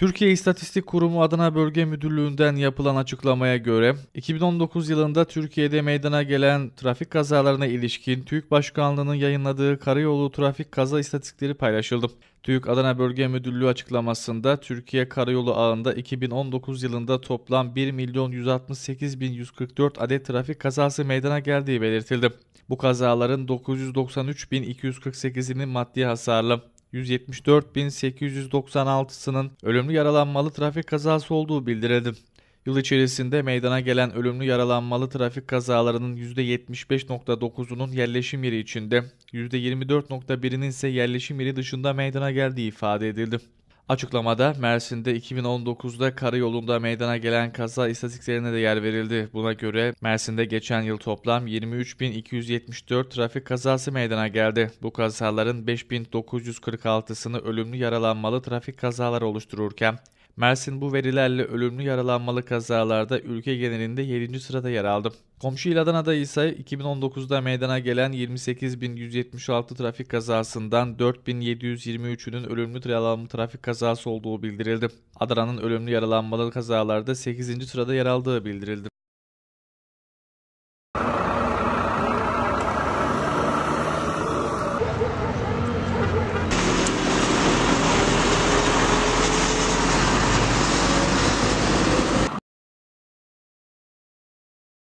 Türkiye İstatistik Kurumu Adana Bölge Müdürlüğü'nden yapılan açıklamaya göre 2019 yılında Türkiye'de meydana gelen trafik kazalarına ilişkin TÜİK Başkanlığı'nın yayınladığı karayolu trafik kaza istatistikleri paylaşıldı. TÜİK Adana Bölge Müdürlüğü açıklamasında Türkiye Karayolu ağında 2019 yılında toplam 1 milyon 168 bin 144 adet trafik kazası meydana geldiği belirtildi. Bu kazaların 993 bin 248'inin maddi hasarlı, 174.896'sının ölümlü yaralanmalı trafik kazası olduğu bildirildi. Yıl içerisinde meydana gelen ölümlü yaralanmalı trafik kazalarının %75.9'unun yerleşim yeri içinde, %24.1'inin ise yerleşim yeri dışında meydana geldiği ifade edildi. Açıklamada Mersin'de 2019'da karayolunda meydana gelen kaza istatistiklerine de yer verildi. Buna göre Mersin'de geçen yıl toplam 23.274 trafik kazası meydana geldi. Bu kazaların 5.946'sını ölümlü yaralanmalı trafik kazaları oluştururken Mersin bu verilerle ölümlü yaralanmalı kazalarda ülke genelinde 7. sırada yer aldı. Komşu il Adana'da ise 2019'da meydana gelen 28.176 trafik kazasından 4.723'ünün ölümlü yaralanma trafik kazası olduğu bildirildi. Adana'nın ölümlü yaralanmalı kazalarda 8. sırada yer aldığı bildirildi.